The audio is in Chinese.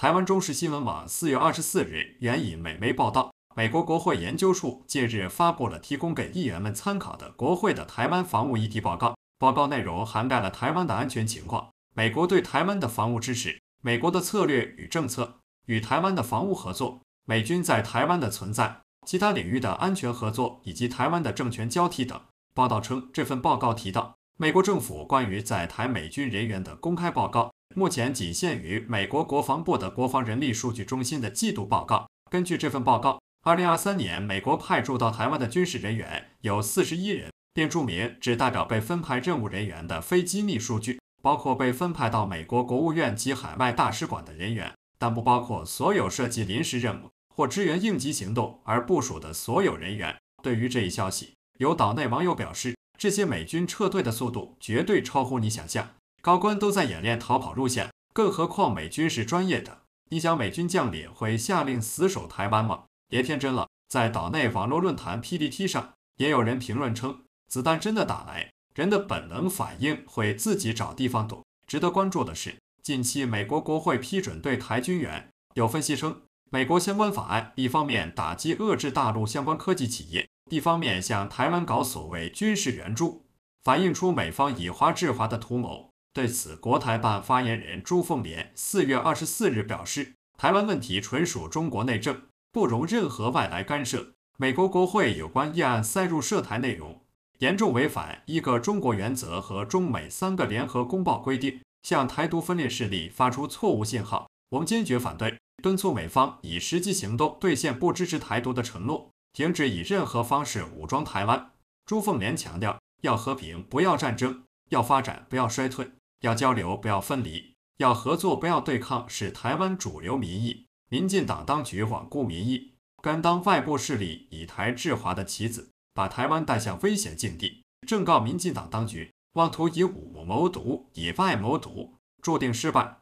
台湾中时新闻网四月二十四日援引美媒报道，美国国会研究处近日发布了提供给议员们参考的国会的台湾防务议题报告。报告内容涵盖了台湾的安全情况、美国对台湾的防务支持、美国的策略与政策、与台湾的防务合作、美军在台湾的存在、其他领域的安全合作以及台湾的政权交替等。报道称，这份报告提到美国政府关于在台美军人员的公开报告。目前仅限于美国国防部的国防人力数据中心的季度报告。根据这份报告，二零二三年美国派驻到台湾的军事人员有四十一人，并注明只代表被分派任务人员的非机密数据，包括被分派到美国国务院及海外大使馆的人员，但不包括所有涉及临时任务或支援应急行动而部署的所有人员。对于这一消息，有岛内网友表示：“这些美军撤退的速度绝对超乎你想象。”高官都在演练逃跑路线，更何况美军是专业的？你想美军将领会下令死守台湾吗？别天真了，在岛内网络论坛 PDT 上，也有人评论称，子弹真的打来，人的本能反应会自己找地方躲。值得关注的是，近期美国国会批准对台军援，有分析称，美国相关法案一方面打击遏制大陆相关科技企业，一方面向台湾搞所谓军事援助，反映出美方以华制华的图谋。对此，国台办发言人朱凤莲四月二十四日表示，台湾问题纯属中国内政，不容任何外来干涉。美国国会有关议案塞入涉台内容，严重违反一个中国原则和中美三个联合公报规定，向台独分裂势力发出错误信号。我们坚决反对，敦促美方以实际行动兑现不支持台独的承诺，停止以任何方式武装台湾。朱凤莲强调，要和平不要战争，要发展不要衰退。要交流，不要分离；要合作，不要对抗，是台湾主流民意。民进党当局罔顾民意，甘当外部势力以台制华的棋子，把台湾带向危险境地。正告民进党当局，妄图以武谋独、以败谋独，注定失败。